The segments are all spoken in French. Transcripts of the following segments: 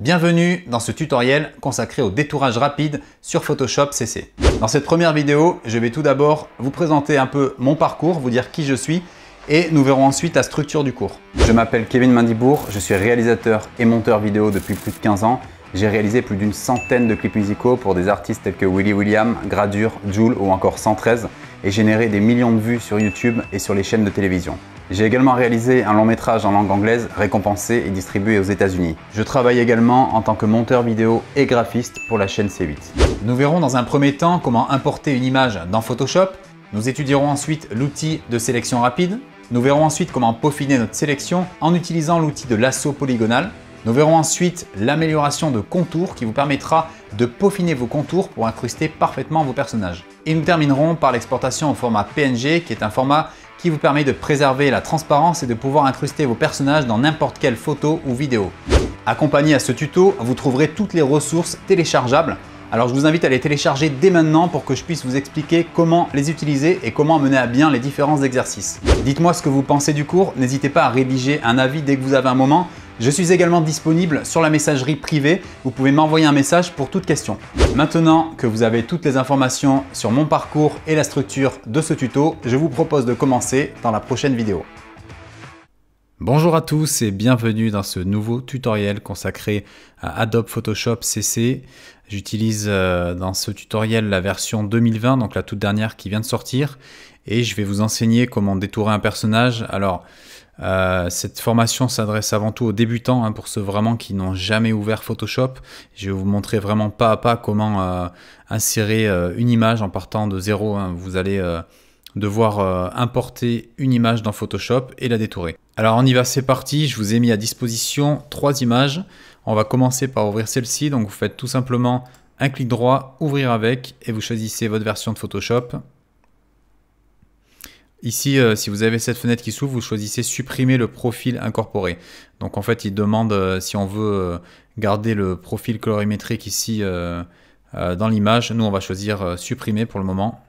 Bienvenue dans ce tutoriel consacré au détourage rapide sur Photoshop CC. Dans cette première vidéo, je vais tout d'abord vous présenter un peu mon parcours, vous dire qui je suis et nous verrons ensuite la structure du cours. Je m'appelle Kevin Mandibourg, je suis réalisateur et monteur vidéo depuis plus de 15 ans. J'ai réalisé plus d'une centaine de clips musicaux pour des artistes tels que Willy William, Gradure, Joule ou encore 113 et générer des millions de vues sur YouTube et sur les chaînes de télévision. J'ai également réalisé un long métrage en langue anglaise récompensé et distribué aux États-Unis. Je travaille également en tant que monteur vidéo et graphiste pour la chaîne C8. Nous verrons dans un premier temps comment importer une image dans Photoshop. Nous étudierons ensuite l'outil de sélection rapide. Nous verrons ensuite comment peaufiner notre sélection en utilisant l'outil de l'assaut polygonal. Nous verrons ensuite l'amélioration de contours qui vous permettra de peaufiner vos contours pour incruster parfaitement vos personnages. Et nous terminerons par l'exportation au format PNG qui est un format qui vous permet de préserver la transparence et de pouvoir incruster vos personnages dans n'importe quelle photo ou vidéo. Accompagné à ce tuto, vous trouverez toutes les ressources téléchargeables. Alors je vous invite à les télécharger dès maintenant pour que je puisse vous expliquer comment les utiliser et comment mener à bien les différents exercices. Dites-moi ce que vous pensez du cours, n'hésitez pas à rédiger un avis dès que vous avez un moment. Je suis également disponible sur la messagerie privée, vous pouvez m'envoyer un message pour toute question. Maintenant que vous avez toutes les informations sur mon parcours et la structure de ce tuto, je vous propose de commencer dans la prochaine vidéo. Bonjour à tous et bienvenue dans ce nouveau tutoriel consacré à Adobe Photoshop CC. J'utilise euh, dans ce tutoriel la version 2020, donc la toute dernière qui vient de sortir, et je vais vous enseigner comment détourer un personnage. Alors, euh, cette formation s'adresse avant tout aux débutants, hein, pour ceux vraiment qui n'ont jamais ouvert Photoshop. Je vais vous montrer vraiment pas à pas comment euh, insérer euh, une image en partant de zéro. Hein. Vous allez devoir importer une image dans Photoshop et la détourer. Alors on y va, c'est parti. Je vous ai mis à disposition trois images. On va commencer par ouvrir celle-ci. Donc vous faites tout simplement un clic droit, ouvrir avec et vous choisissez votre version de Photoshop. Ici, euh, si vous avez cette fenêtre qui s'ouvre, vous choisissez supprimer le profil incorporé. Donc en fait, il demande euh, si on veut euh, garder le profil colorimétrique ici dans l'image. Nous, on va choisir supprimer pour le moment.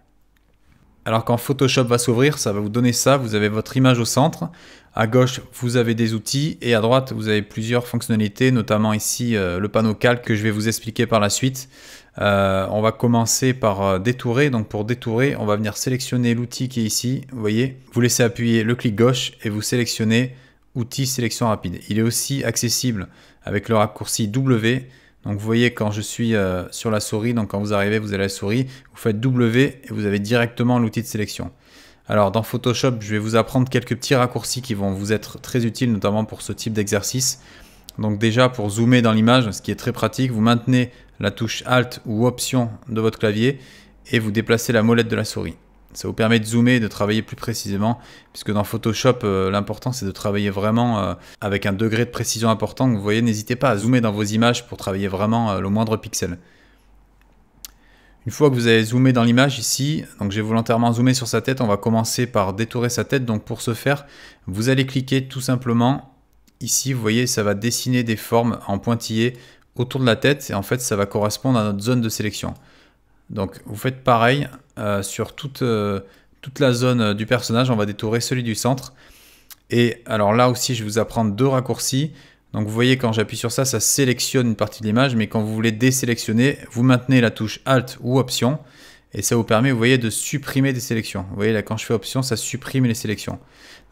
Alors quand Photoshop va s'ouvrir, ça va vous donner ça. Vous avez votre image au centre. À gauche, vous avez des outils et à droite, vous avez plusieurs fonctionnalités, notamment ici euh, le panneau calque que je vais vous expliquer par la suite. Euh, on va commencer par euh, détourer. Donc pour détourer, on va venir sélectionner l'outil qui est ici. Vous voyez, vous laissez appuyer le clic gauche et vous sélectionnez outil sélection rapide. Il est aussi accessible avec le raccourci W. Donc vous voyez quand je suis sur la souris, donc quand vous arrivez, vous avez la souris, vous faites W et vous avez directement l'outil de sélection. Alors dans Photoshop, je vais vous apprendre quelques petits raccourcis qui vont vous être très utiles, notamment pour ce type d'exercice. Donc déjà pour zoomer dans l'image, ce qui est très pratique, vous maintenez la touche Alt ou Option de votre clavier et vous déplacez la molette de la souris. Ça vous permet de zoomer et de travailler plus précisément, puisque dans Photoshop, euh, l'important c'est de travailler vraiment euh, avec un degré de précision important. Vous voyez, n'hésitez pas à zoomer dans vos images pour travailler vraiment euh, le moindre pixel. Une fois que vous avez zoomé dans l'image ici, donc j'ai volontairement zoomé sur sa tête, on va commencer par détourer sa tête. Donc pour ce faire, vous allez cliquer tout simplement ici, vous voyez, ça va dessiner des formes en pointillés autour de la tête et en fait ça va correspondre à notre zone de sélection. Donc vous faites pareil euh, sur toute, euh, toute la zone euh, du personnage, on va détourer celui du centre. Et alors là aussi je vais vous apprendre deux raccourcis. Donc vous voyez quand j'appuie sur ça, ça sélectionne une partie de l'image, mais quand vous voulez désélectionner, vous maintenez la touche Alt ou Option, et ça vous permet, vous voyez, de supprimer des sélections. Vous voyez là, quand je fais Option, ça supprime les sélections.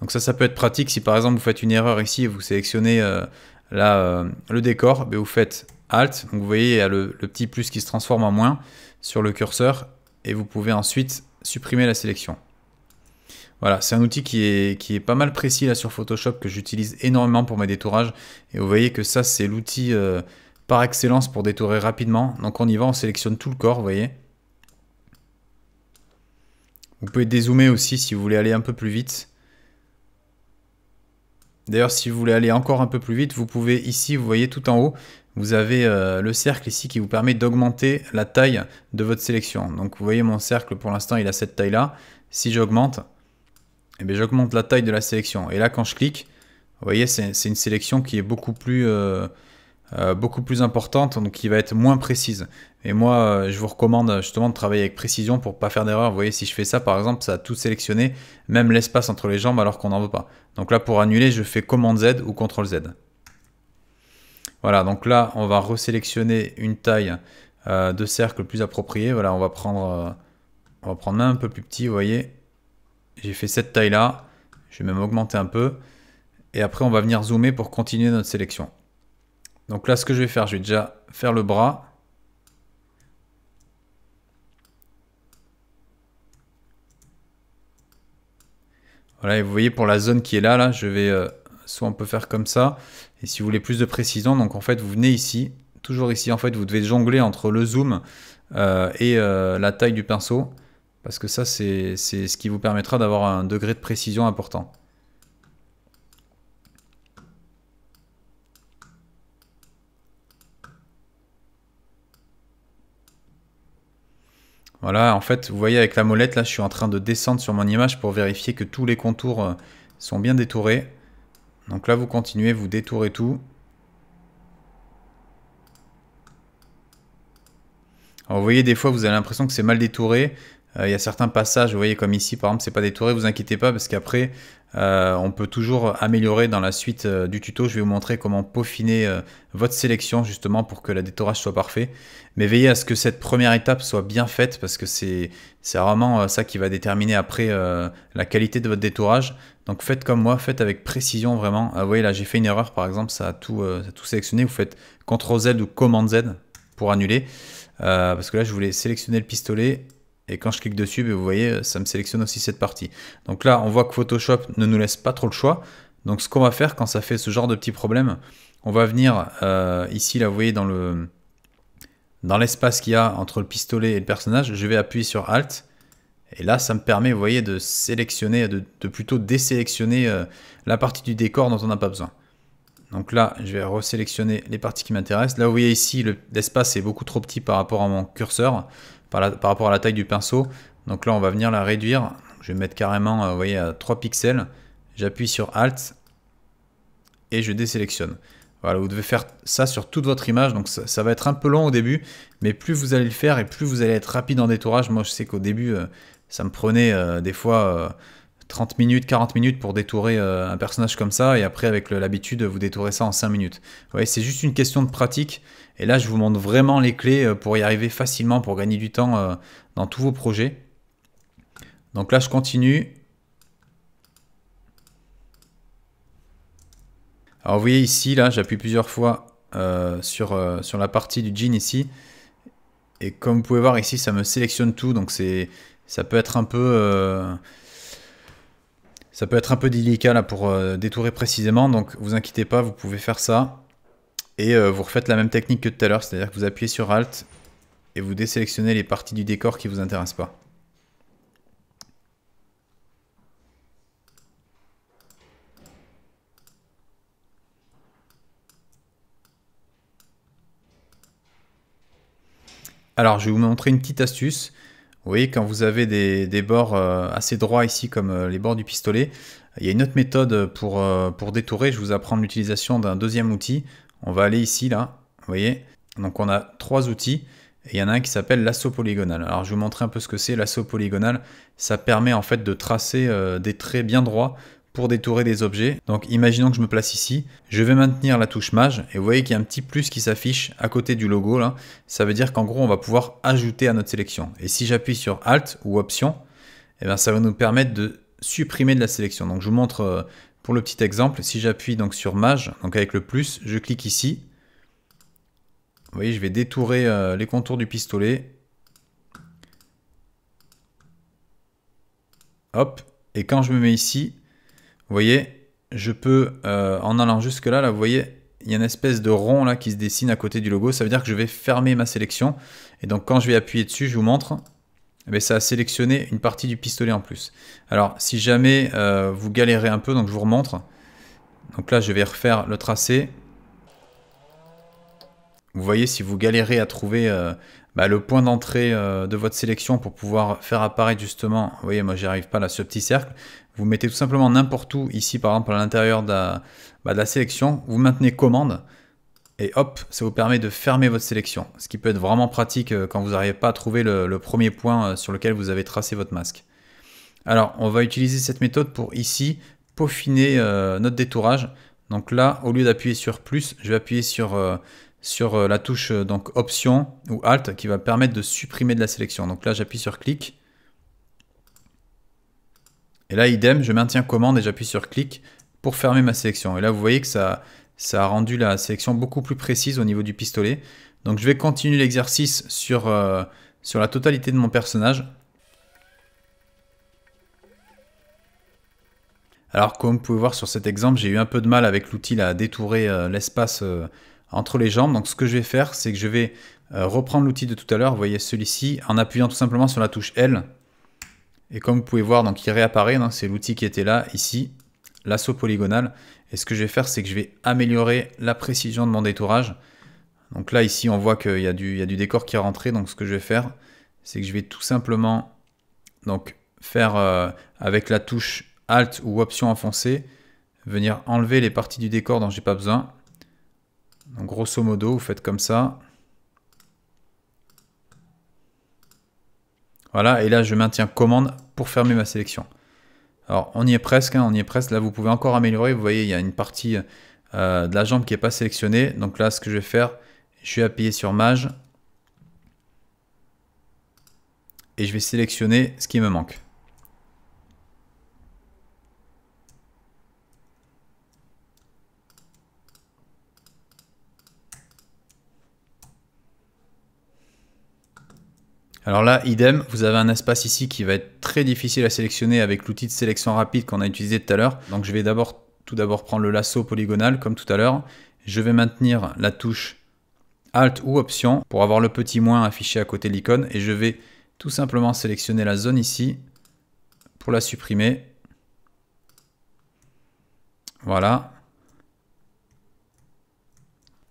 Donc ça, ça peut être pratique si par exemple vous faites une erreur ici et vous sélectionnez euh, là, euh, le décor, mais ben, vous faites Alt, vous voyez, il y a le petit plus qui se transforme en moins sur le curseur, et vous pouvez ensuite supprimer la sélection. Voilà, c'est un outil qui est, qui est pas mal précis là sur Photoshop, que j'utilise énormément pour mes détourages. Et vous voyez que ça, c'est l'outil euh, par excellence pour détourer rapidement. Donc on y va, on sélectionne tout le corps, vous voyez. Vous pouvez dézoomer aussi si vous voulez aller un peu plus vite. D'ailleurs, si vous voulez aller encore un peu plus vite, vous pouvez ici, vous voyez tout en haut, vous avez euh, le cercle ici qui vous permet d'augmenter la taille de votre sélection. Donc vous voyez mon cercle pour l'instant, il a cette taille-là. Si j'augmente, eh ben, j'augmente la taille de la sélection. Et là, quand je clique, vous voyez, c'est une sélection qui est beaucoup plus, euh, euh, beaucoup plus importante, donc qui va être moins précise. Et moi, euh, je vous recommande justement de travailler avec précision pour ne pas faire d'erreur. Vous voyez, si je fais ça, par exemple, ça a tout sélectionné, même l'espace entre les jambes alors qu'on n'en veut pas. Donc là, pour annuler, je fais commande Z ou CTRL Z. Voilà, donc là, on va resélectionner une taille de cercle plus appropriée. Voilà, on va prendre, on va prendre un peu plus petit, vous voyez, j'ai fait cette taille-là. Je vais même augmenter un peu. Et après, on va venir zoomer pour continuer notre sélection. Donc là, ce que je vais faire, je vais déjà faire le bras. Voilà, et vous voyez pour la zone qui est là, là, je vais euh, soit on peut faire comme ça. Et si vous voulez plus de précision, donc en fait, vous venez ici, toujours ici, en fait, vous devez jongler entre le zoom euh, et euh, la taille du pinceau. Parce que ça, c'est ce qui vous permettra d'avoir un degré de précision important. Voilà, en fait, vous voyez avec la molette, là, je suis en train de descendre sur mon image pour vérifier que tous les contours euh, sont bien détourés. Donc là, vous continuez, vous détourez tout. vous voyez, des fois, vous avez l'impression que c'est mal détouré. Euh, il y a certains passages, vous voyez, comme ici, par exemple, c'est pas détouré, vous inquiétez pas, parce qu'après, euh, on peut toujours améliorer dans la suite euh, du tuto. Je vais vous montrer comment peaufiner votre sélection, justement, pour que la détourage soit parfait. Mais veillez à ce que cette première étape soit bien faite, parce que c'est vraiment ça qui va déterminer après la qualité de votre détourage. Donc faites comme moi, faites avec précision, vraiment. Ah, vous voyez, là, j'ai fait une erreur, par exemple, ça a tout, sélectionné. Vous faites CTRL-Z ou CMD z pour annuler. parce que là, je voulais sélectionner le pistolet et quand je clique dessus, ben, vous voyez, euh, ça me sélectionne aussi cette partie. Donc là, on voit que Photoshop ne nous laisse pas trop le choix. Donc ce qu'on va faire quand ça fait ce genre de petit problème, on va venir euh, ici, là, vous voyez, dans le dans l'espace qu'il y a entre le pistolet et le personnage, je vais appuyer sur Alt. Et là, ça me permet, vous voyez, de sélectionner, de, plutôt désélectionner euh, la partie du décor dont on n'a pas besoin. Donc là, je vais resélectionner les parties qui m'intéressent. Là, vous voyez ici, l'espace est beaucoup trop petit par rapport à mon curseur par, rapport à la taille du pinceau. Donc là, on va venir la réduire. Je vais mettre carrément, euh, vous voyez, à 3 pixels. J'appuie sur Alt et je désélectionne. Voilà, vous devez faire ça sur toute votre image, donc ça, va être un peu long au début, mais plus vous allez le faire et plus vous allez être rapide en détourage. Moi, je sais qu'au début, euh, ça me prenait euh, des fois... 30 minutes, 40 minutes pour détourer euh, un personnage comme ça, et après avec l'habitude, vous détourez ça en 5 minutes. Vous voyez, c'est juste une question de pratique, et là je vous montre vraiment les clés euh, pour y arriver facilement, pour gagner du temps euh, dans tous vos projets. Donc là je continue. Alors vous voyez ici, là j'appuie plusieurs fois sur, sur la partie du jean ici, et comme vous pouvez voir ici, ça me sélectionne tout, donc ça peut être un peu... Ça peut être un peu délicat là pour euh, détourer précisément, donc vous inquiétez pas, vous pouvez faire ça. Et euh, vous refaites la même technique que tout à l'heure, c'est-à-dire que vous appuyez sur Alt et vous désélectionnez les parties du décor qui ne vous intéressent pas. Alors, je vais vous montrer une petite astuce. Vous voyez, quand vous avez des, bords euh, assez droits ici, comme euh, les bords du pistolet, il y a une autre méthode pour, euh, pour détourer. Je vous apprends l'utilisation d'un deuxième outil. On va aller ici, là, vous voyez. Donc on a trois outils. Et il y en a un qui s'appelle l'assaut polygonal. Alors je vais vous montrer un peu ce que c'est l'assaut polygonal. Ça permet en fait de tracer des traits bien droits détourer des objets. Donc imaginons que je me place ici, je vais maintenir la touche mage et vous voyez qu'il y a un petit plus qui s'affiche à côté du logo là. Ça veut dire qu'en gros on va pouvoir ajouter à notre sélection. Et si j'appuie sur Alt ou Option, eh bien, ça va nous permettre de supprimer de la sélection. Donc je vous montre euh, pour le petit exemple, si j'appuie donc sur mage, donc avec le plus, je clique ici. Vous voyez, je vais détourer euh, les contours du pistolet. Hop, et quand je me mets ici, vous voyez, je peux, euh, en allant jusque là, là, vous voyez, il y a une espèce de rond là qui se dessine à côté du logo. Ça veut dire que je vais fermer ma sélection. Et donc quand je vais appuyer dessus, je vous montre, mais eh ça a sélectionné une partie du pistolet en plus. Alors si jamais euh, vous galérez un peu, donc je vous remontre. Donc là, je vais refaire le tracé. Vous voyez, si vous galérez à trouver, euh, bah, le point d'entrée euh, de votre sélection pour pouvoir faire apparaître justement, vous voyez moi j'y arrive pas là, ce petit cercle, vous mettez tout simplement n'importe où, ici par exemple à l'intérieur de, la bah, sélection, vous maintenez commande, et hop, ça vous permet de fermer votre sélection, ce qui peut être vraiment pratique euh, quand vous n'arrivez pas à trouver le, premier point euh, sur lequel vous avez tracé votre masque. Alors, on va utiliser cette méthode pour ici peaufiner notre détourage. Donc là, au lieu d'appuyer sur plus, je vais appuyer sur sur euh, la touche euh, donc option ou alt qui va permettre de supprimer de la sélection. Donc là j'appuie sur clic. Et là idem, je maintiens commande et j'appuie sur clic pour fermer ma sélection. Et là vous voyez que ça, ça a rendu la sélection beaucoup plus précise au niveau du pistolet. Donc je vais continuer l'exercice sur, euh, sur la totalité de mon personnage. Alors comme vous pouvez voir sur cet exemple, j'ai eu un peu de mal avec l'outil à détourer l'espace entre les jambes. Donc ce que je vais faire, c'est que je vais euh, reprendre l'outil de tout à l'heure, vous voyez celui-ci, en appuyant tout simplement sur la touche L. Et comme vous pouvez voir, donc il réapparaît, hein. c'est l'outil qui était là, ici, l'assaut polygonal. Et ce que je vais faire, c'est que je vais améliorer la précision de mon détourage. Donc là, ici, on voit qu'il y, a du, y a du décor qui est rentré. Donc ce que je vais faire, c'est que je vais tout simplement donc, faire euh, avec la touche Alt ou Option enfoncée, venir enlever les parties du décor dont je n'ai pas besoin. Donc grosso modo, vous faites comme ça. Voilà, et là je maintiens commande pour fermer ma sélection. Alors on y est presque, hein, on y est presque. Là vous pouvez encore améliorer, vous voyez il y a une partie euh, de la jambe qui n'est pas sélectionnée. Donc là ce que je vais faire, je vais appuyer sur Mage. Et je vais sélectionner ce qui me manque. Alors là, idem, vous avez un espace ici qui va être très difficile à sélectionner avec l'outil de sélection rapide qu'on a utilisé tout à l'heure. Donc je vais d'abord tout d'abord prendre le lasso polygonal comme tout à l'heure. Je vais maintenir la touche Alt ou Option pour avoir le petit moins affiché à côté de l'icône et je vais tout simplement sélectionner la zone ici pour la supprimer. Voilà,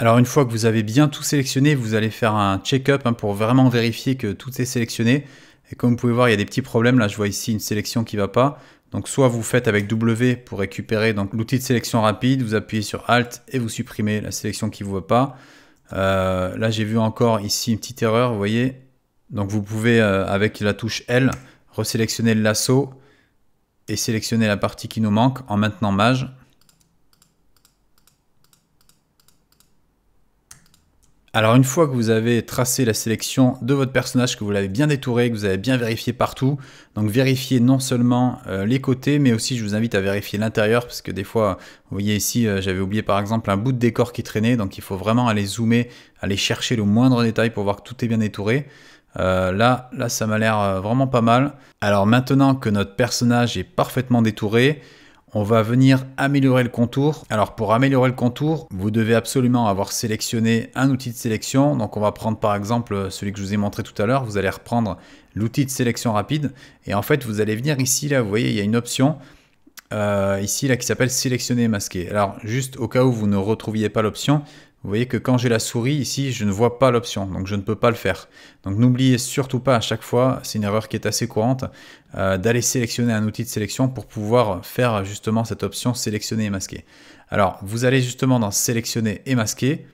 alors une fois que vous avez bien tout sélectionné, vous allez faire un check-up hein, pour vraiment vérifier que tout est sélectionné. Et comme vous pouvez voir, il y a des petits problèmes. Là, je vois ici une sélection qui ne va pas. Donc soit vous faites avec W pour récupérer l'outil de sélection rapide, vous appuyez sur Alt et vous supprimez la sélection qui ne vous va pas. Euh, là, j'ai vu encore ici une petite erreur, vous voyez. Donc vous pouvez, euh, avec la touche L, resélectionner le lasso et sélectionner la partie qui nous manque en maintenant mage. Alors une fois que vous avez tracé la sélection de votre personnage, que vous l'avez bien détouré, que vous avez bien vérifié partout, donc vérifiez non seulement euh, les côtés, mais aussi je vous invite à vérifier l'intérieur, parce que des fois, vous voyez ici, euh, j'avais oublié par exemple un bout de décor qui traînait, donc il faut vraiment aller zoomer, aller chercher le moindre détail pour voir que tout est bien détouré. Euh, là, là, ça m'a l'air vraiment pas mal. Alors maintenant que notre personnage est parfaitement détouré, on va venir améliorer le contour. Alors pour améliorer le contour, vous devez absolument avoir sélectionné un outil de sélection. Donc on va prendre par exemple celui que je vous ai montré tout à l'heure. Vous allez reprendre l'outil de sélection rapide. Et en fait, vous allez venir ici, là, vous voyez, il y a une option euh, ici, là, qui s'appelle sélectionner masquer Alors juste au cas où vous ne retrouviez pas l'option, vous voyez que quand j'ai la souris ici, je ne vois pas l'option, donc je ne peux pas le faire. Donc n'oubliez surtout pas à chaque fois, c'est une erreur qui est assez courante, euh, d'aller sélectionner un outil de sélection pour pouvoir faire justement cette option sélectionner et masquer. Alors vous allez justement dans sélectionner et masquer,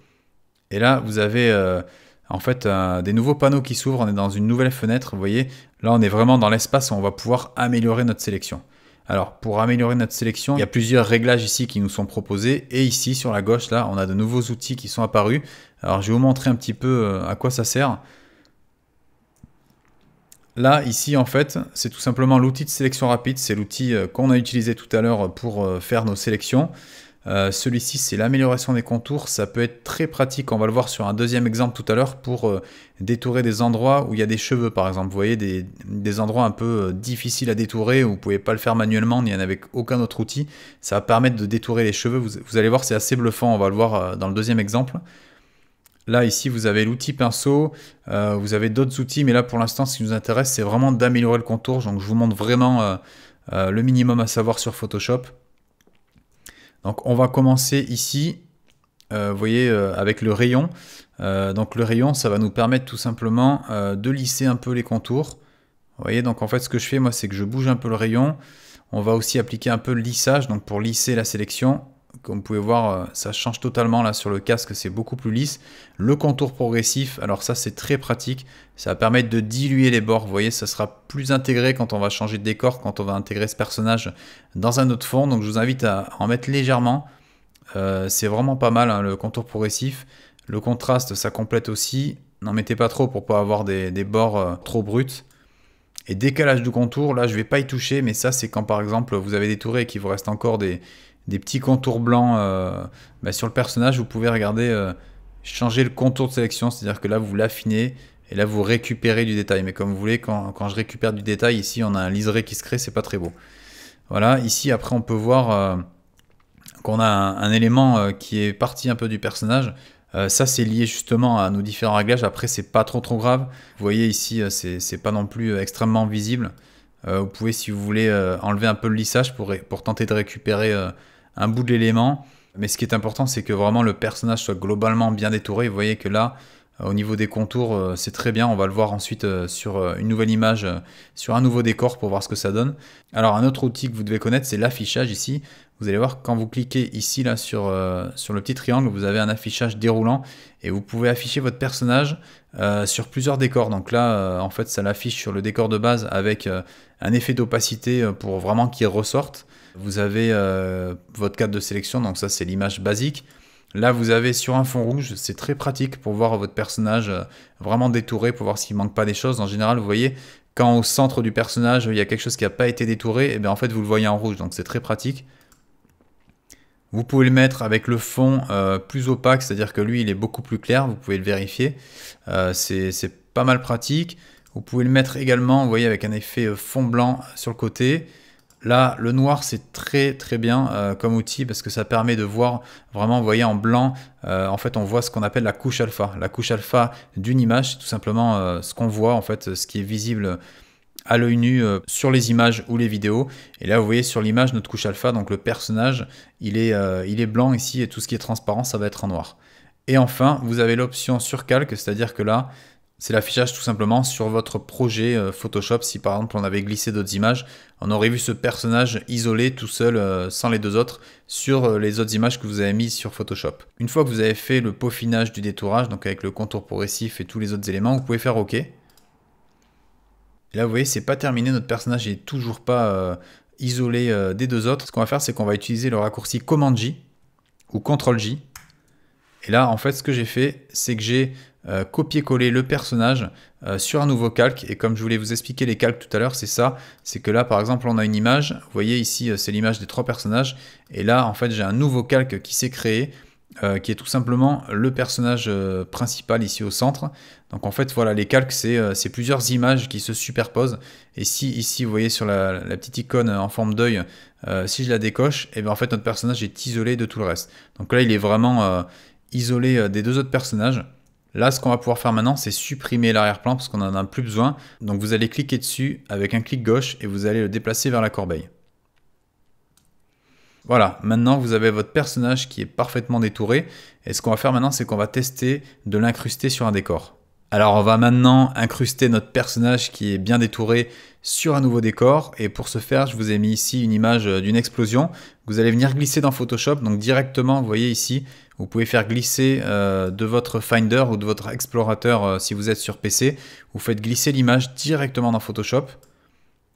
et là vous avez euh, en fait euh, des nouveaux panneaux qui s'ouvrent, on est dans une nouvelle fenêtre, vous voyez, là on est vraiment dans l'espace où on va pouvoir améliorer notre sélection. Alors, pour améliorer notre sélection, il y a plusieurs réglages ici qui nous sont proposés. Et ici, sur la gauche, là, on a de nouveaux outils qui sont apparus. Alors, je vais vous montrer un petit peu euh, à quoi ça sert. Là, ici, en fait, c'est tout simplement l'outil de sélection rapide. C'est l'outil euh, qu'on a utilisé tout à l'heure pour euh, faire nos sélections. Euh, celui-ci, c'est l'amélioration des contours. Ça peut être très pratique. On va le voir sur un deuxième exemple tout à l'heure pour euh, détourer des endroits où il y a des cheveux, par exemple. Vous voyez, des, des endroits un peu euh, difficiles à détourer où vous pouvez pas le faire manuellement ni avec aucun autre outil. Ça va permettre de détourer les cheveux. Vous, allez voir, c'est assez bluffant. On va le voir dans le deuxième exemple. Là, ici, vous avez l'outil pinceau, vous avez d'autres outils, mais là, pour l'instant, ce qui nous intéresse, c'est vraiment d'améliorer le contour. Donc, je vous montre vraiment le minimum à savoir sur Photoshop. Donc on va commencer ici, euh, vous voyez, euh, avec le rayon. Euh, donc le rayon, ça va nous permettre tout simplement de lisser un peu les contours. Vous voyez, donc en fait ce que je fais moi, c'est que je bouge un peu le rayon. On va aussi appliquer un peu le lissage, donc pour lisser la sélection comme vous pouvez voir, euh, ça change totalement là sur le casque, c'est beaucoup plus lisse. Le contour progressif, alors ça c'est très pratique, ça va permettre de diluer les bords, vous voyez, ça sera plus intégré quand on va changer de décor, quand on va intégrer ce personnage dans un autre fond, donc je vous invite à en mettre légèrement. Euh, c'est vraiment pas mal hein, le contour progressif. Le contraste, ça complète aussi. N'en mettez pas trop pour pas avoir des, bords euh, trop bruts. Et décalage du contour, là je vais pas y toucher, mais ça c'est quand par exemple vous avez des tourées et qu'il vous reste encore des, des petits contours blancs euh, bah, sur le personnage, vous pouvez regarder euh, changer le contour de sélection, c'est-à-dire que là vous l'affinez et là vous récupérez du détail. Mais comme vous voulez, quand, je récupère du détail, ici on a un liseré qui se crée, c'est pas très beau. Voilà, ici après on peut voir euh, qu'on a un, élément qui est parti un peu du personnage. ça c'est lié justement à nos différents réglages, après c'est pas trop trop grave. Vous voyez ici c'est pas non plus extrêmement visible. vous pouvez si vous voulez enlever un peu le lissage pour tenter de récupérer un bout de l'élément. Mais ce qui est important, c'est que vraiment le personnage soit globalement bien détouré. Vous voyez que là, euh, au niveau des contours, euh, c'est très bien. On va le voir ensuite euh, sur une nouvelle image, sur un nouveau décor pour voir ce que ça donne. Alors un autre outil que vous devez connaître, c'est l'affichage ici. Vous allez voir quand vous cliquez ici là sur, sur le petit triangle, vous avez un affichage déroulant et vous pouvez afficher votre personnage sur plusieurs décors. Donc là, en fait, ça l'affiche sur le décor de base avec un effet d'opacité pour vraiment qu'il ressorte. Vous avez euh, votre cadre de sélection, donc ça c'est l'image basique. Là, vous avez sur un fond rouge, c'est très pratique pour voir votre personnage euh, vraiment détouré, pour voir s'il manque pas des choses. En général, vous voyez, quand au centre du personnage, il y a quelque chose qui n'a pas été détouré, et eh bien en fait, vous le voyez en rouge, donc c'est très pratique. Vous pouvez le mettre avec le fond euh, plus opaque, c'est-à-dire que lui, il est beaucoup plus clair, vous pouvez le vérifier. c'est pas mal pratique. Vous pouvez le mettre également, vous voyez, avec un effet fond blanc sur le côté. Là, le noir, c'est très très bien euh, comme outil parce que ça permet de voir vraiment, vous voyez, en blanc, euh, en fait, on voit ce qu'on appelle la couche alpha. La couche alpha d'une image, tout simplement euh, ce qu'on voit, en fait, ce qui est visible à l'œil nu sur les images ou les vidéos. Et là, vous voyez sur l'image, notre couche alpha, donc le personnage, il est, il est blanc ici et tout ce qui est transparent, ça va être en noir. Et enfin, vous avez l'option sur calque, c'est-à-dire que là, c'est l'affichage tout simplement sur votre projet euh, Photoshop. Si par exemple on avait glissé d'autres images, on aurait vu ce personnage isolé tout seul euh, sans les deux autres sur euh, les autres images que vous avez mises sur Photoshop. Une fois que vous avez fait le peaufinage du détourage, donc avec le contour progressif et tous les autres éléments, vous pouvez faire OK. là vous voyez c'est pas terminé, notre personnage n'est toujours pas isolé des deux autres. Ce qu'on va faire c'est qu'on va utiliser le raccourci Command J ou Ctrl J. Et là en fait ce que j'ai fait c'est que j'ai euh, copier-coller le personnage euh, sur un nouveau calque. Et comme je voulais vous expliquer les calques tout à l'heure, c'est ça. C'est que là, par exemple, on a une image. Vous voyez ici, euh, c'est l'image des trois personnages. Et là, en fait, j'ai un nouveau calque qui s'est créé. qui est tout simplement le personnage principal ici au centre. Donc en fait, voilà, les calques, c'est plusieurs images qui se superposent. Et si ici, vous voyez sur la, petite icône en forme d'œil, si je la décoche, et eh bien en fait, notre personnage est isolé de tout le reste. Donc là, il est vraiment isolé des deux autres personnages. Là, ce qu'on va pouvoir faire maintenant, c'est supprimer l'arrière-plan parce qu'on n'en a plus besoin. Donc vous allez cliquer dessus avec un clic gauche et vous allez le déplacer vers la corbeille. Voilà, maintenant vous avez votre personnage qui est parfaitement détouré. Et ce qu'on va faire maintenant, c'est qu'on va tester de l'incruster sur un décor. Alors on va maintenant incruster notre personnage qui est bien détouré sur un nouveau décor. Et pour ce faire, je vous ai mis ici une image euh, d'une explosion vous allez venir glisser dans Photoshop. Donc directement, vous voyez ici, vous pouvez faire glisser euh, de votre Finder ou de votre explorateur euh, si vous êtes sur PC. Vous faites glisser l'image directement dans Photoshop.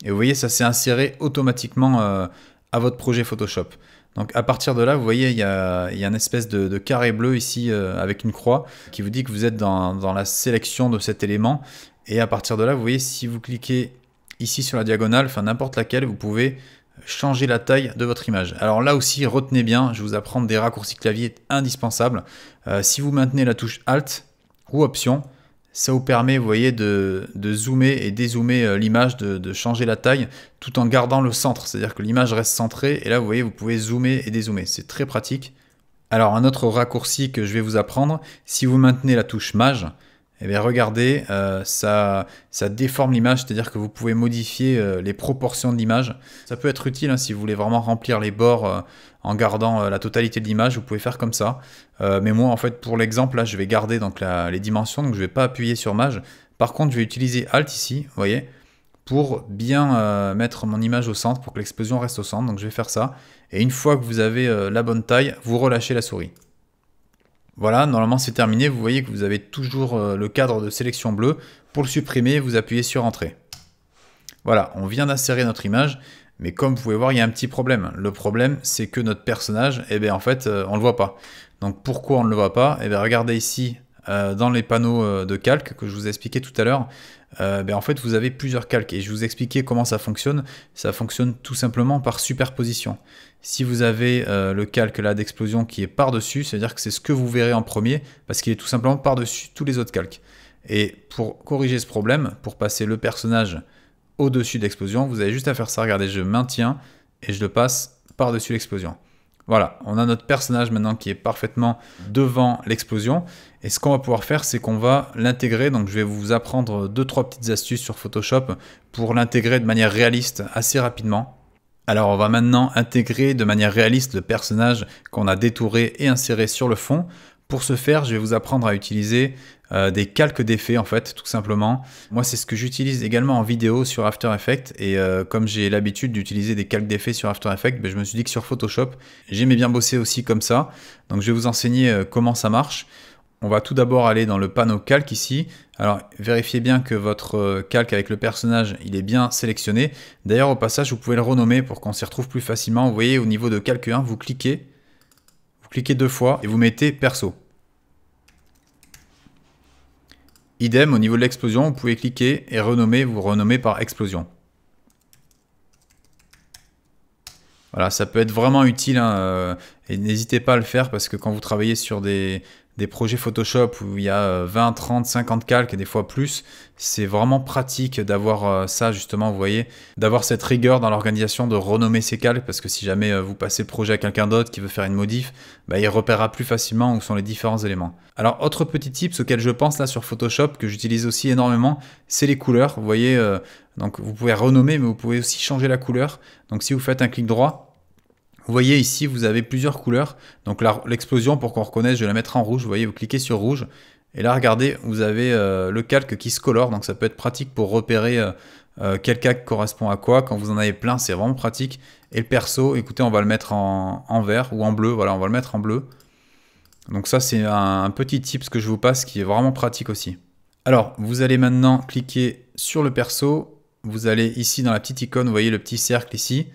Et vous voyez, ça s'est inséré automatiquement euh, à votre projet Photoshop. Donc à partir de là, vous voyez, il y a, une espèce de, carré bleu ici avec une croix qui vous dit que vous êtes dans la sélection de cet élément. Et à partir de là, vous voyez, si vous cliquez ici sur la diagonale, enfin n'importe laquelle, vous pouvez changer la taille de votre image. Alors là aussi, retenez bien, je vous apprends des raccourcis clavier indispensables. Euh, si vous maintenez la touche Alt ou Option, ça vous permet, vous voyez, de, zoomer et dézoomer euh, l'image, de, changer la taille, tout en gardant le centre. C'est-à-dire que l'image reste centrée, et là, vous voyez, vous pouvez zoomer et dézoomer. C'est très pratique. Alors, un autre raccourci que je vais vous apprendre, si vous maintenez la touche Maj, eh bien regardez, euh, ça, ça déforme l'image, c'est-à-dire que vous pouvez modifier euh, les proportions de l'image. Ça peut être utile hein, si vous voulez vraiment remplir les bords euh, en gardant la totalité de l'image, vous pouvez faire comme ça. mais moi en fait pour l'exemple là je vais garder donc les dimensions, donc je ne vais pas appuyer sur Mage. Par contre je vais utiliser Alt ici, vous voyez, pour bien mettre mon image au centre, pour que l'explosion reste au centre, donc je vais faire ça. Et une fois que vous avez la bonne taille, vous relâchez la souris. Voilà, normalement c'est terminé, vous voyez que vous avez toujours euh, le cadre de sélection bleu. Pour le supprimer, vous appuyez sur Entrée. Voilà, on vient d'insérer notre image, mais comme vous pouvez voir, il y a un petit problème. Le problème, c'est que notre personnage, eh bien en fait, euh, on ne le voit pas. Donc pourquoi on ne le voit pas Eh bien regardez ici, euh, dans les panneaux euh, de calque que je vous ai expliqué tout à l'heure, euh, ben, en fait vous avez plusieurs calques et je vous expliquais comment ça fonctionne. Ça fonctionne tout simplement par superposition. Si vous avez le calque là d'explosion qui est par-dessus, c'est-à-dire que c'est ce que vous verrez en premier parce qu'il est tout simplement par-dessus tous les autres calques. Et pour corriger ce problème, pour passer le personnage au-dessus d'explosion, vous avez juste à faire ça. Regardez, je maintiens et je le passe par-dessus l'explosion. Voilà, on a notre personnage maintenant qui est parfaitement devant l'explosion. Et ce qu'on va pouvoir faire, c'est qu'on va l'intégrer. Donc je vais vous apprendre deux trois petites astuces sur Photoshop pour l'intégrer de manière réaliste assez rapidement. Alors on va maintenant intégrer de manière réaliste le personnage qu'on a détouré et inséré sur le fond. Pour ce faire, je vais vous apprendre à utiliser euh, des calques d'effets en fait, tout simplement. Moi, c'est ce que j'utilise également en vidéo sur After Effects et euh, comme j'ai l'habitude d'utiliser des calques d'effets sur After Effects, ben, je me suis dit que sur Photoshop, j'aimais bien bosser aussi comme ça. Donc, je vais vous enseigner euh, comment ça marche. On va tout d'abord aller dans le panneau calque ici. Alors vérifiez bien que votre calque avec le personnage, il est bien sélectionné. D'ailleurs au passage, vous pouvez le renommer pour qu'on s'y retrouve plus facilement. Vous voyez au niveau de calque 1, vous cliquez cliquez deux fois et vous mettez perso. Idem au niveau de l'explosion, vous pouvez cliquer et renommer, vous renommer par explosion. Voilà, ça peut être vraiment utile hein, euh, et n'hésitez pas à le faire parce que quand vous travaillez sur des, des projets Photoshop où il y a 20, 30, 50 calques et des fois plus, c'est vraiment pratique d'avoir euh, ça justement, vous voyez, d'avoir cette rigueur dans l'organisation de renommer ces calques parce que si jamais euh, vous passez le projet à quelqu'un d'autre qui veut faire une modif, bah, il repérera plus facilement où sont les différents éléments. Alors autre petit tips auquel je pense là sur Photoshop que j'utilise aussi énormément, c'est les couleurs. Vous voyez, euh, donc vous pouvez renommer mais vous pouvez aussi changer la couleur. Donc si vous faites un clic droit, vous voyez ici, vous avez plusieurs couleurs. Donc l'explosion, pour qu'on reconnaisse, je vais la mettre en rouge. Vous voyez, vous cliquez sur rouge. Et là, regardez, vous avez euh, le calque qui se colore. Donc ça peut être pratique pour repérer euh, euh, quel calque correspond à quoi. Quand vous en avez plein, c'est vraiment pratique. Et le perso, écoutez, on va le mettre en, vert ou en bleu. Voilà, on va le mettre en bleu. Donc ça, c'est un, un petit tips que je vous passe qui est vraiment pratique aussi. Alors, vous allez maintenant cliquer sur le perso. Vous allez ici dans la petite icône, vous voyez le petit cercle ici.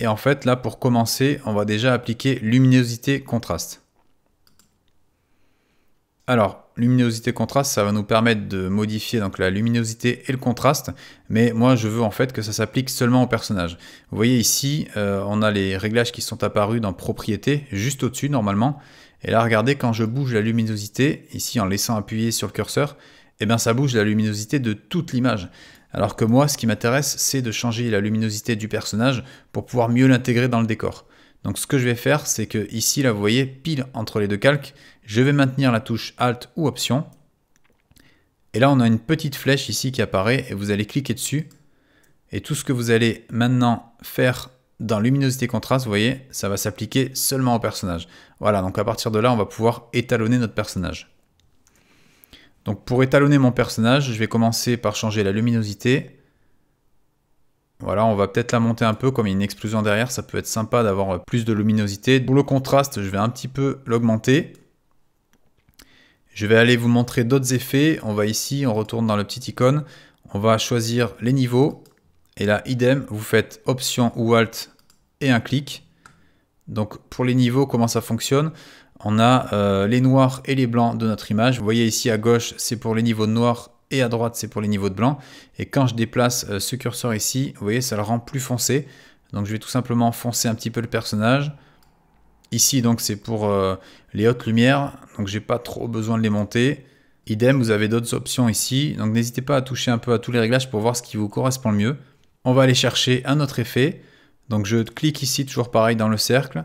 Et en fait, là, pour commencer, on va déjà appliquer luminosité-contraste. Alors, luminosité-contraste, ça va nous permettre de modifier donc la luminosité et le contraste, mais moi je veux en fait que ça s'applique seulement au personnage. Vous voyez ici, euh, on a les réglages qui sont apparus dans propriétés, juste au-dessus normalement, et là regardez, quand je bouge la luminosité, ici en laissant appuyer sur le curseur, eh bien ça bouge la luminosité de toute l'image. Alors que moi, ce qui m'intéresse, c'est de changer la luminosité du personnage pour pouvoir mieux l'intégrer dans le décor. Donc ce que je vais faire, c'est que ici, là, vous voyez, pile entre les deux calques, je vais maintenir la touche Alt ou Option. Et là, on a une petite flèche ici qui apparaît et vous allez cliquer dessus. Et tout ce que vous allez maintenant faire dans luminosité contraste, vous voyez, ça va s'appliquer seulement au personnage. Voilà, donc à partir de là, on va pouvoir étalonner notre personnage. Donc pour étalonner mon personnage, je vais commencer par changer la luminosité. Voilà, on va peut-être la monter un peu, comme il y a une explosion derrière, ça peut être sympa d'avoir euh, plus de luminosité. Pour le contraste, je vais un petit peu l'augmenter. Je vais aller vous montrer d'autres effets. On va ici, on retourne dans la petite icône. On va choisir les niveaux. Et là, idem, vous faites Option ou Alt et un clic. Donc pour les niveaux, comment ça fonctionne on a euh, les noirs et les blancs de notre image. Vous voyez ici à gauche, c'est pour les niveaux de noir et à droite, c'est pour les niveaux de blanc. Et quand je déplace euh, ce curseur ici, vous voyez, ça le rend plus foncé. Donc je vais tout simplement foncer un petit peu le personnage. Ici, donc, c'est pour euh, les hautes lumières. Donc j'ai pas trop besoin de les monter. Idem, vous avez d'autres options ici. Donc n'hésitez pas à toucher un peu à tous les réglages pour voir ce qui vous correspond le mieux. On va aller chercher un autre effet. Donc je clique ici, toujours pareil, dans le cercle.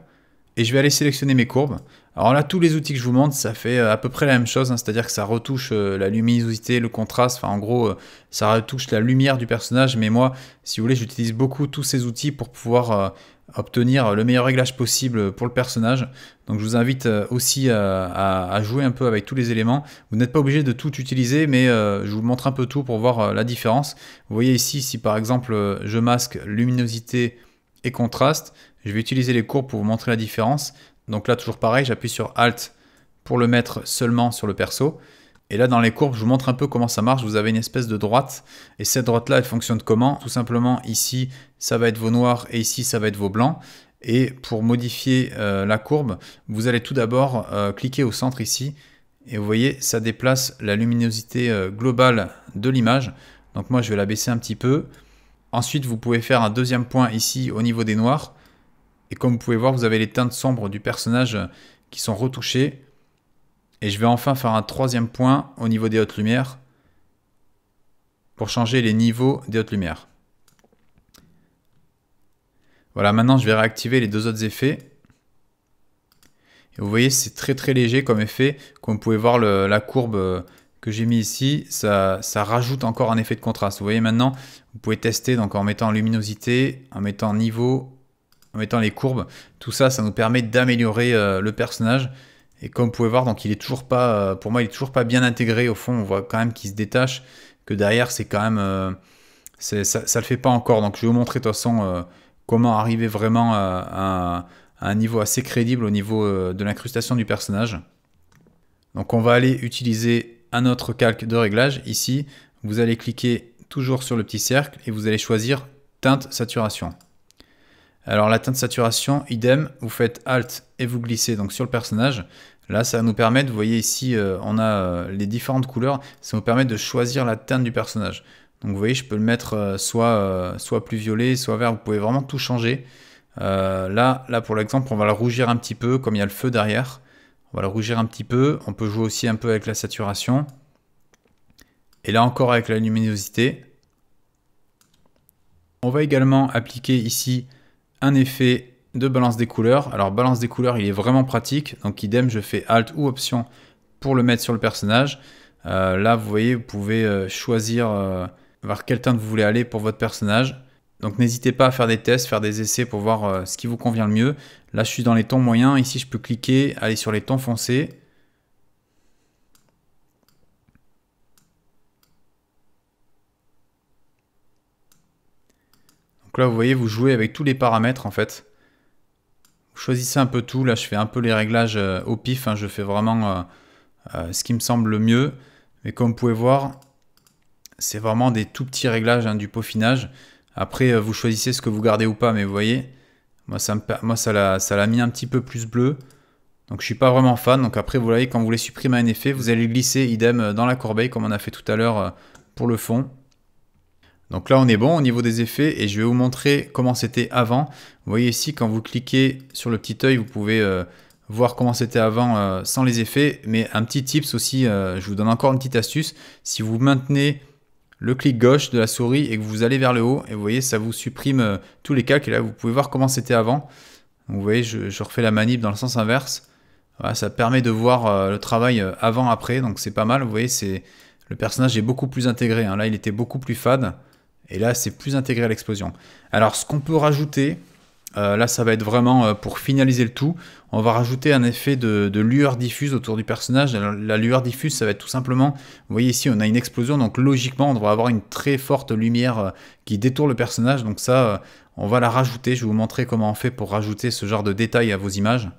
Et je vais aller sélectionner mes courbes. Alors là, tous les outils que je vous montre, ça fait euh, à peu près la même chose, hein, c'est-à-dire que ça retouche euh, la luminosité, le contraste, enfin en gros, euh, ça retouche la lumière du personnage, mais moi, si vous voulez, j'utilise beaucoup tous ces outils pour pouvoir obtenir le meilleur réglage possible pour le personnage. Donc je vous invite aussi à, à, jouer un peu avec tous les éléments. Vous n'êtes pas obligé de tout utiliser, mais je vous montre un peu tout pour voir la différence. Vous voyez ici, si par exemple je masque luminosité et contraste, je vais utiliser les courbes pour vous montrer la différence. Donc là, toujours pareil, j'appuie sur Alt pour le mettre seulement sur le perso. Et là, dans les courbes, je vous montre un peu comment ça marche. Vous avez une espèce de droite. Et cette droite-là, elle fonctionne comment Tout simplement, ici, ça va être vos noirs et ici, ça va être vos blancs. Et pour modifier euh, la courbe, vous allez tout d'abord euh, cliquer au centre ici. Et vous voyez, ça déplace la luminosité euh, globale de l'image. Donc moi, je vais la baisser un petit peu. Ensuite, vous pouvez faire un deuxième point ici au niveau des noirs. Et comme vous pouvez voir, vous avez les teintes sombres du personnage euh, qui sont retouchées. Et je vais enfin faire un troisième point au niveau des hautes lumières pour changer les niveaux des hautes lumières. Voilà, maintenant je vais réactiver les deux autres effets. Et vous voyez, c'est très très léger comme effet. Comme vous pouvez voir, la courbe euh, que j'ai mis ici, ça, ça, rajoute encore un effet de contraste. Vous voyez maintenant, vous pouvez tester donc en mettant luminosité, en mettant niveau, en mettant les courbes. Tout ça, ça nous permet d'améliorer euh, le personnage. Et comme vous pouvez voir, donc il est toujours pas, euh, pour moi, il est toujours pas bien intégré. Au fond, on voit quand même qu'il se détache, que derrière, c'est quand même, euh, ça, le fait pas encore. Donc je vais vous montrer de toute façon comment arriver vraiment à, à, un niveau assez crédible au niveau de l'incrustation du personnage. Donc on va aller utiliser un autre calque de réglage. Ici, vous allez cliquer toujours sur le petit cercle et vous allez choisir teinte saturation. Alors teinte de saturation, idem, vous faites Alt et vous glissez donc sur le personnage. Là, ça va nous permettre, vous voyez ici, euh, on a euh, les différentes couleurs, ça nous permet de choisir la teinte du personnage. Donc vous voyez, je peux le mettre euh, soit, soit plus violet, soit vert, vous pouvez vraiment tout changer. là, là, pour l'exemple, on va le rougir un petit peu, comme il y a le feu derrière. On va le rougir un petit peu, on peut jouer aussi un peu avec la saturation. Et là encore avec la luminosité. On va également appliquer ici un effet de balance des couleurs. Alors balance des couleurs, il est vraiment pratique. Donc idem, je fais Alt ou Option pour le mettre sur le personnage. Euh, là, vous voyez, vous pouvez euh, choisir voir euh, vers quel teinte vous voulez aller pour votre personnage. Donc n'hésitez pas à faire des tests, faire des essais pour voir ce qui vous convient le mieux. Là, je suis dans les tons moyens. Ici, je peux cliquer, aller sur les tons foncés. Donc là, vous voyez, vous jouez avec tous les paramètres en fait. Vous choisissez un peu tout. Là, je fais un peu les réglages euh, au pif. Hein. Je fais vraiment euh, euh, ce qui me semble le mieux. Mais comme vous pouvez voir, c'est vraiment des tout petits réglages hein, du peaufinage. Après, vous choisissez ce que vous gardez ou pas. Mais vous voyez, moi, ça l'a ça mis un petit peu plus bleu. Donc je suis pas vraiment fan. Donc après, vous voyez, quand vous voulez supprimer un effet, vous allez glisser idem dans la corbeille comme on a fait tout à l'heure pour le fond. Donc là, on est bon au niveau des effets et je vais vous montrer comment c'était avant. Vous voyez ici, quand vous cliquez sur le petit œil, vous pouvez euh, voir comment c'était avant euh, sans les effets. Mais un petit tips aussi, euh, je vous donne encore une petite astuce. Si vous maintenez le clic gauche de la souris et que vous allez vers le haut, et vous voyez, ça vous supprime tous les calques. Et là, vous pouvez voir comment c'était avant. vous voyez, je, refais la manip dans le sens inverse. Voilà, ça permet de voir le travail avant-après, donc c'est pas mal. Vous voyez, c'est le personnage est beaucoup plus intégré. Hein. Là, il était beaucoup plus fade. Et là, c'est plus intégré à l'explosion. Alors, ce qu'on peut rajouter, euh, là, ça va être vraiment euh, pour finaliser le tout. On va rajouter un effet de, lueur diffuse autour du personnage. la lueur diffuse, ça va être tout simplement, vous voyez ici, on a une explosion, donc logiquement, on doit avoir une très forte lumière euh, qui détourne le personnage. Donc ça, on va la rajouter. Je vais vous montrer comment on fait pour rajouter ce genre de détails à vos images.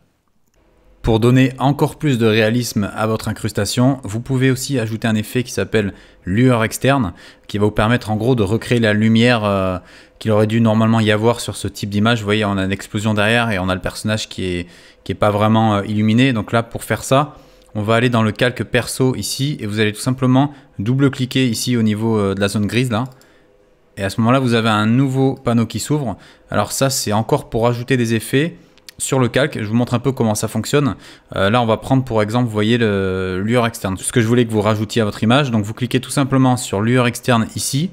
Pour donner encore plus de réalisme à votre incrustation, vous pouvez aussi ajouter un effet qui s'appelle lueur externe, qui va vous permettre en gros de recréer la lumière euh, qu'il aurait dû normalement y avoir sur ce type d'image. Vous voyez, on a une explosion derrière et on a le personnage qui n'est qui est pas vraiment euh, illuminé. Donc là, pour faire ça, on va aller dans le calque perso ici et vous allez tout simplement double-cliquer ici au niveau euh, de la zone grise là. Et à ce moment-là, vous avez un nouveau panneau qui s'ouvre. Alors ça, c'est encore pour ajouter des effets sur le calque. Je vous montre un peu comment ça fonctionne. Euh, là, on va prendre pour exemple, vous voyez, le lueur externe. Ce que je voulais que vous rajoutiez à votre image. Donc, vous cliquez tout simplement sur lueur externe ici.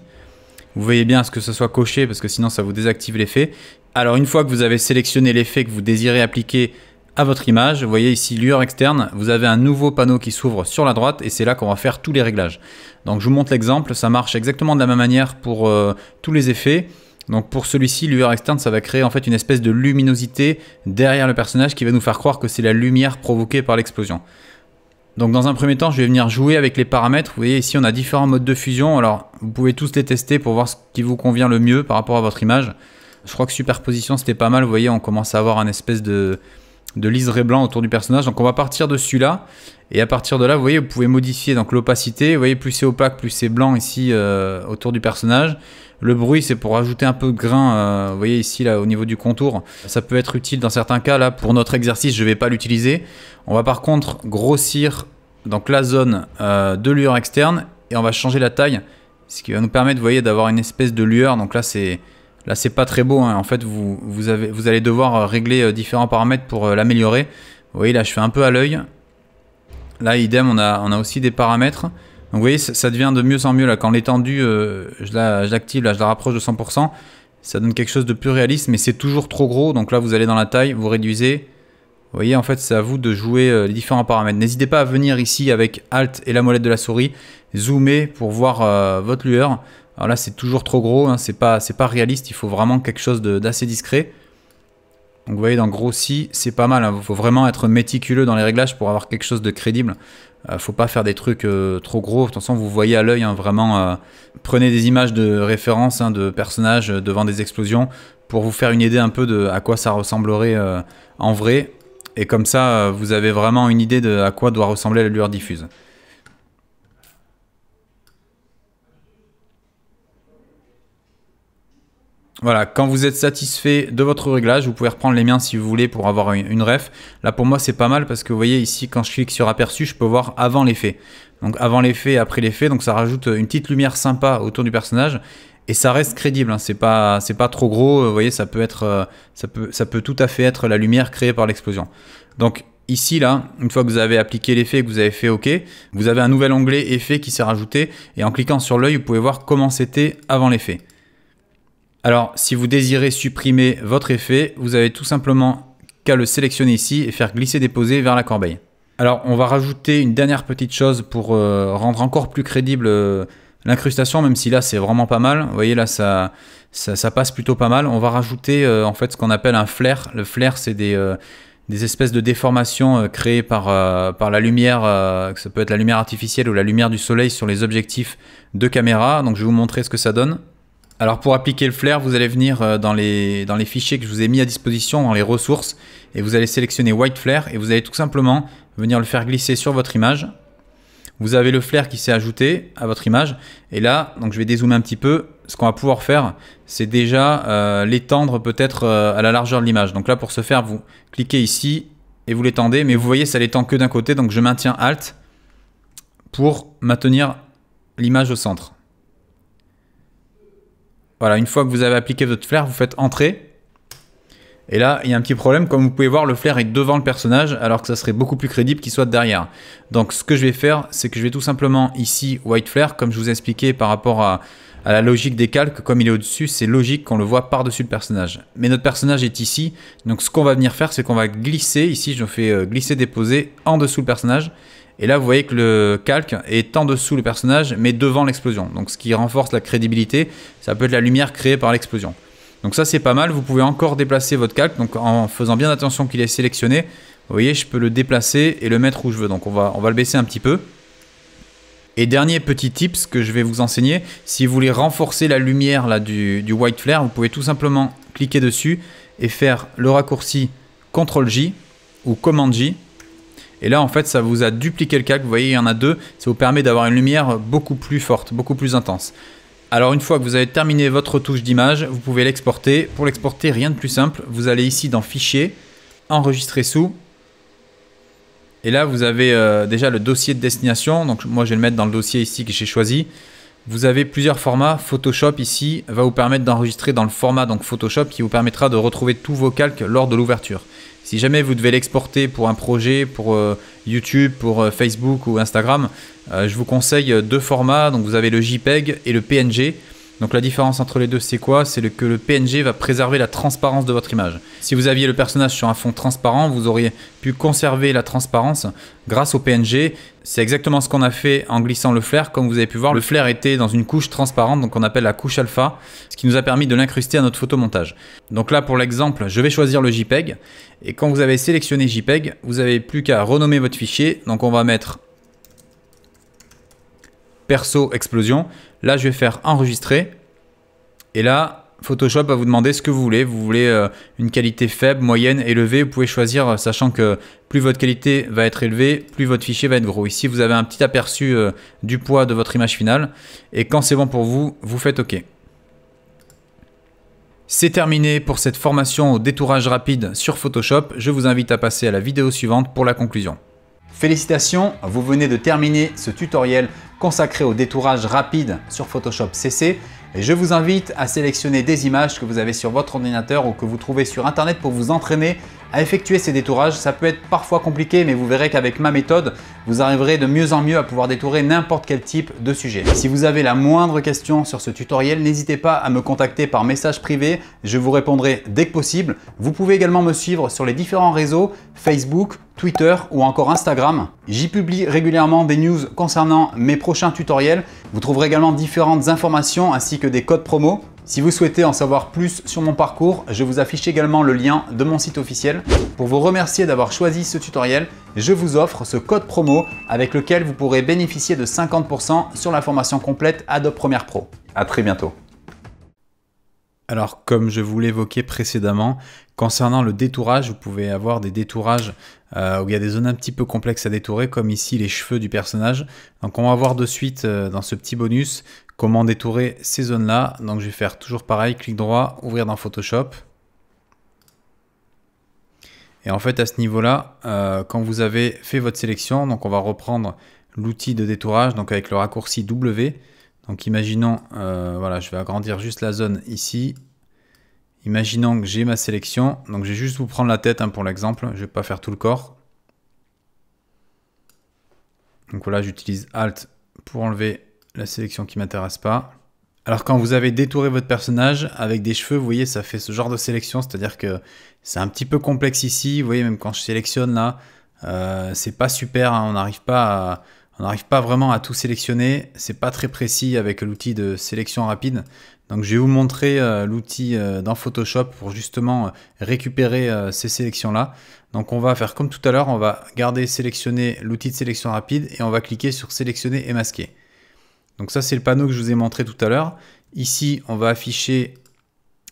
Vous voyez bien à ce que ce soit coché parce que sinon, ça vous désactive l'effet. Alors, une fois que vous avez sélectionné l'effet que vous désirez appliquer à votre image. Vous voyez ici lueur externe, vous avez un nouveau panneau qui s'ouvre sur la droite et c'est là qu'on va faire tous les réglages. Donc je vous montre l'exemple, ça marche exactement de la même manière pour euh, tous les effets. Donc pour celui-ci, lueur externe, ça va créer en fait une espèce de luminosité derrière le personnage qui va nous faire croire que c'est la lumière provoquée par l'explosion. Donc dans un premier temps, je vais venir jouer avec les paramètres. Vous voyez ici, on a différents modes de fusion. Alors vous pouvez tous les tester pour voir ce qui vous convient le mieux par rapport à votre image. Je crois que superposition, c'était pas mal. Vous voyez, on commence à avoir un espèce de, liseré blanc autour du personnage. Donc on va partir de celui-là. Et à partir de là, vous voyez, vous pouvez modifier l'opacité. Vous voyez, plus c'est opaque, plus c'est blanc ici euh, autour du personnage. Le bruit, c'est pour ajouter un peu de grain, euh, vous voyez ici, là, au niveau du contour. Ça peut être utile dans certains cas. Là, pour notre exercice, je ne vais pas l'utiliser. On va par contre grossir donc la zone euh, de lueur externe et on va changer la taille. Ce qui va nous permettre, voyez, d'avoir une espèce de lueur. Donc là, c'est... Là, c'est pas très beau. Hein. En fait, vous, vous, avez, vous allez devoir euh, régler différents paramètres pour l'améliorer. Vous voyez, là, je fais un peu à l'œil. Là, idem, on on a aussi des paramètres vous voyez, ça, devient de mieux en mieux. Là, quand l'étendue, euh, je l'active, je la rapproche de 100%, ça donne quelque chose de plus réaliste, mais c'est toujours trop gros. Donc là, vous allez dans la taille, vous réduisez. Vous voyez, en fait, c'est à vous de jouer euh, les différents paramètres. N'hésitez pas à venir ici avec Alt et la molette de la souris, zoomer pour voir euh, votre lueur. Alors là, c'est toujours trop gros, hein. c'est pas, pas réaliste, il faut vraiment quelque chose d'assez discret. Donc vous voyez, dans grossi, c'est pas mal. Il hein. faut vraiment être méticuleux dans les réglages pour avoir quelque chose de crédible. Euh, faut pas faire des trucs euh, trop gros. De toute façon, vous voyez à l'œil, hein, vraiment, euh, prenez des images de référence hein, de personnages devant des explosions pour vous faire une idée un peu de à quoi ça ressemblerait en vrai. Et comme ça, vous avez vraiment une idée de à quoi doit ressembler la lueur diffuse. Voilà, quand vous êtes satisfait de votre réglage, vous pouvez reprendre les miens si vous voulez pour avoir une ref. Là pour moi c'est pas mal parce que vous voyez ici quand je clique sur aperçu, je peux voir avant l'effet. Donc avant l'effet, après l'effet, donc ça rajoute une petite lumière sympa autour du personnage et ça reste crédible. Hein. C'est pas c'est pas trop gros. Vous voyez, ça peut être euh, ça peut ça peut tout à fait être la lumière créée par l'explosion. Donc Ici, là, une fois que vous avez appliqué l'effet et que vous avez fait OK, vous avez un nouvel onglet effet qui s'est rajouté et en cliquant sur l'œil, vous pouvez voir comment c'était avant l'effet. Alors, si vous désirez supprimer votre effet, vous avez tout simplement qu'à le sélectionner ici et faire glisser-déposer vers la corbeille. Alors, on va rajouter une dernière petite chose pour euh, rendre encore plus crédible euh, l'incrustation, même si là, c'est vraiment pas mal. Vous voyez, là, ça, ça, passe plutôt pas mal. On va rajouter, euh, en fait, ce qu'on appelle un flair. Le flair, c'est des espèces de déformations créées par, par la lumière, ça peut être la lumière artificielle ou la lumière du soleil sur les objectifs de caméra. Donc je vais vous montrer ce que ça donne. Alors pour appliquer le flair, vous allez venir euh, dans les, dans les fichiers que je vous ai mis à disposition, dans les ressources, et vous allez sélectionner White Flare, et vous allez tout simplement venir le faire glisser sur votre image. Vous avez le flair qui s'est ajouté à votre image, et là, donc je vais dézoomer un petit peu, ce qu'on va pouvoir faire, c'est déjà euh, l'étendre peut-être euh, à la largeur de l'image. Donc là, pour ce faire, vous cliquez ici, et vous l'étendez, mais vous voyez, ça l'étend que d'un côté, donc je maintiens Alt pour maintenir l'image au centre. Voilà, une fois que vous avez appliqué votre flair, vous faites entrer. Et là, il y a un petit problème. Comme vous pouvez voir, le flair est devant le personnage, alors que ça serait beaucoup plus crédible qu'il soit derrière. Donc, ce que je vais faire, c'est que je vais tout simplement ici, white flair, comme je vous ai expliqué par rapport à, à la logique des calques, comme il est au-dessus, c'est logique qu'on le voit par-dessus le personnage. Mais notre personnage est ici, donc ce qu'on va venir faire, c'est qu'on va glisser, ici je fais euh, glisser, déposer en dessous le personnage, et là, vous voyez que le calque est en dessous le personnage, mais devant l'explosion. Donc, ce qui renforce la crédibilité, ça peut être la lumière créée par l'explosion. Donc ça, c'est pas mal. Vous pouvez encore déplacer votre calque, donc en faisant bien attention qu'il est sélectionné. Vous voyez, je peux le déplacer et le mettre où je veux. Donc on va, on va le baisser un petit peu. Et dernier petit tips que je vais vous enseigner, si vous voulez renforcer la lumière là, du, white flare, vous pouvez tout simplement cliquer dessus et faire le raccourci CTRL-J ou COMMAND-J et là, en fait, ça vous a dupliqué le calque. Vous voyez, il y en a deux. Ça vous permet d'avoir une lumière beaucoup plus forte, beaucoup plus intense. Alors une fois que vous avez terminé votre retouche d'image, vous pouvez l'exporter. Pour l'exporter, rien de plus simple. Vous allez ici dans Fichier, Enregistrer sous. Et là, vous avez euh, déjà le dossier de destination. Donc moi, je vais le mettre dans le dossier ici que j'ai choisi. Vous avez plusieurs formats. Photoshop ici va vous permettre d'enregistrer dans le format donc Photoshop qui vous permettra de retrouver tous vos calques lors de l'ouverture. Si jamais vous devez l'exporter pour un projet, pour euh, YouTube, pour euh, Facebook ou Instagram, euh, je vous conseille deux formats. Donc vous avez le JPEG et le PNG. Donc la différence entre les deux, c'est quoi C'est que le PNG va préserver la transparence de votre image. Si vous aviez le personnage sur un fond transparent, vous auriez pu conserver la transparence grâce au PNG. C'est exactement ce qu'on a fait en glissant le flair. Comme vous avez pu voir, le flair était dans une couche transparente, donc on appelle la couche alpha, ce qui nous a permis de l'incruster à notre photomontage. Donc là, pour l'exemple, je vais choisir le JPEG. Et quand vous avez sélectionné JPEG, vous n'avez plus qu'à renommer votre fichier. Donc on va mettre perso explosion. Là, je vais faire enregistrer. Et là, Photoshop va vous demander ce que vous voulez. Vous voulez euh, une qualité faible, moyenne, élevée. Vous pouvez choisir, euh, sachant que plus votre qualité va être élevée, plus votre fichier va être gros. Ici, vous avez un petit aperçu euh, du poids de votre image finale. Et quand c'est bon pour vous, vous faites OK. C'est terminé pour cette formation au détourage rapide sur Photoshop. Je vous invite à passer à la vidéo suivante pour la conclusion. Félicitations, vous venez de terminer ce tutoriel consacré au détourage rapide sur Photoshop CC et je vous invite à sélectionner des images que vous avez sur votre ordinateur ou que vous trouvez sur internet pour vous entraîner à effectuer ces détourages. Ça peut être parfois compliqué mais vous verrez qu'avec ma méthode, vous arriverez de mieux en mieux à pouvoir détourer n'importe quel type de sujet. Si vous avez la moindre question sur ce tutoriel, n'hésitez pas à me contacter par message privé, je vous répondrai dès que possible. Vous pouvez également me suivre sur les différents réseaux Facebook, Twitter ou encore Instagram. J'y publie régulièrement des news concernant mes projets tutoriel. Vous trouverez également différentes informations ainsi que des codes promo. Si vous souhaitez en savoir plus sur mon parcours, je vous affiche également le lien de mon site officiel. Pour vous remercier d'avoir choisi ce tutoriel, je vous offre ce code promo avec lequel vous pourrez bénéficier de 50% sur la formation complète Adobe Premiere Pro. À très bientôt. Alors comme je vous l'évoquais précédemment, concernant le détourage, vous pouvez avoir des détourages euh, où il y a des zones un petit peu complexes à détourer, comme ici les cheveux du personnage. Donc on va voir de suite euh, dans ce petit bonus comment détourer ces zones-là. Donc je vais faire toujours pareil, clic droit, ouvrir dans Photoshop. Et en fait à ce niveau-là, euh, quand vous avez fait votre sélection, donc on va reprendre l'outil de détourage, donc avec le raccourci W, donc imaginons, euh, voilà, je vais agrandir juste la zone ici. Imaginons que j'ai ma sélection. Donc je vais juste vous prendre la tête hein, pour l'exemple. Je ne vais pas faire tout le corps. Donc voilà, j'utilise Alt pour enlever la sélection qui ne m'intéresse pas. Alors quand vous avez détouré votre personnage avec des cheveux, vous voyez, ça fait ce genre de sélection, c'est-à-dire que c'est un petit peu complexe ici, vous voyez, même quand je sélectionne là, euh, c'est pas super, hein. on n'arrive pas à, on n'arrive pas vraiment à tout sélectionner, c'est pas très précis avec l'outil de sélection rapide. Donc je vais vous montrer euh, l'outil euh, dans Photoshop pour justement euh, récupérer ces sélections-là. Donc on va faire comme tout à l'heure, on va garder sélectionner l'outil de sélection rapide et on va cliquer sur sélectionner et masquer. Donc ça c'est le panneau que je vous ai montré tout à l'heure. Ici on va afficher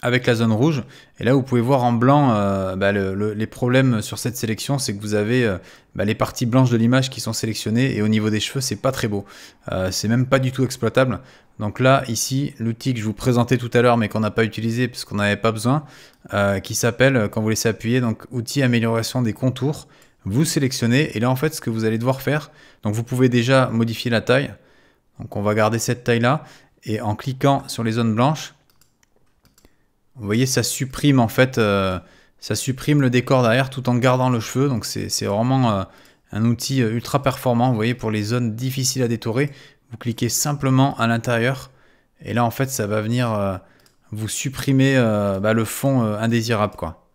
avec la zone rouge. Et là, vous pouvez voir en blanc euh, bah, les problèmes sur cette sélection, c'est que vous avez euh, bah, les parties blanches de l'image qui sont sélectionnées et au niveau des cheveux, c'est pas très beau. Euh, c'est même pas du tout exploitable. Donc là, ici, l'outil que je vous présentais tout à l'heure, mais qu'on n'a pas utilisé puisqu'on n'avait pas besoin, qui s'appelle, quand vous laissez appuyer, donc outil amélioration des contours, vous sélectionnez et là, en fait, ce que vous allez devoir faire, donc vous pouvez déjà modifier la taille. Donc on va garder cette taille là et en cliquant sur les zones blanches, vous voyez, ça supprime en fait, euh, ça supprime le décor derrière tout en gardant le cheveu. Donc c'est vraiment euh, un outil euh, ultra performant. Vous voyez, pour les zones difficiles à détourer, vous cliquez simplement à l'intérieur. Et là, en fait, ça va venir vous supprimer bah, le fond indésirable. Quoi.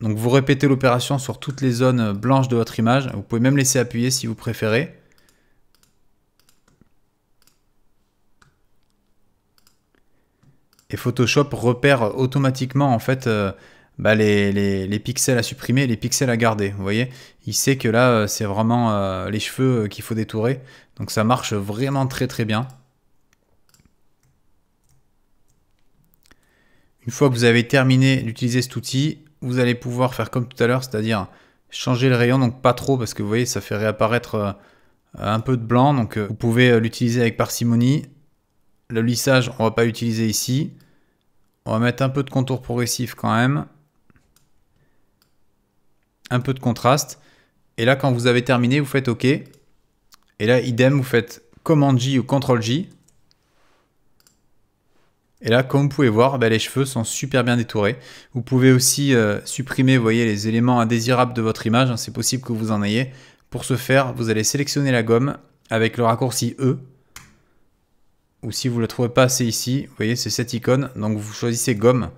Donc vous répétez l'opération sur toutes les zones blanches de votre image. Vous pouvez même laisser appuyer si vous préférez. et Photoshop repère automatiquement en fait euh, bah, les, pixels à supprimer les pixels à garder. Vous voyez, il sait que là euh, c'est vraiment euh, les cheveux qu'il faut détourer, donc ça marche vraiment très très bien. Une fois que vous avez terminé d'utiliser cet outil, vous allez pouvoir faire comme tout à l'heure, c'est-à-dire changer le rayon, donc pas trop parce que vous voyez ça fait réapparaître un peu de blanc, donc vous pouvez l'utiliser avec parcimonie le lissage, on va pas utiliser ici. On va mettre un peu de contour progressif quand même. Un peu de contraste. Et là, quand vous avez terminé, vous faites OK. Et là, idem, vous faites Command J ou Ctrl J. Et là, comme vous pouvez voir, ben, les cheveux sont super bien détourés. Vous pouvez aussi euh, supprimer voyez, les éléments indésirables de votre image. Hein, c'est possible que vous en ayez. Pour ce faire, vous allez sélectionner la gomme avec le raccourci E ou si vous ne le trouvez pas, c'est ici. Vous voyez, c'est cette icône. Donc vous choisissez gomme.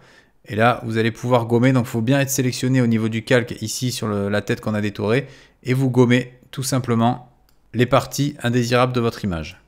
Et là, vous allez pouvoir gommer. Donc il faut bien être sélectionné au niveau du calque, ici sur la tête qu'on a détourée. Et vous gommez tout simplement les parties indésirables de votre image.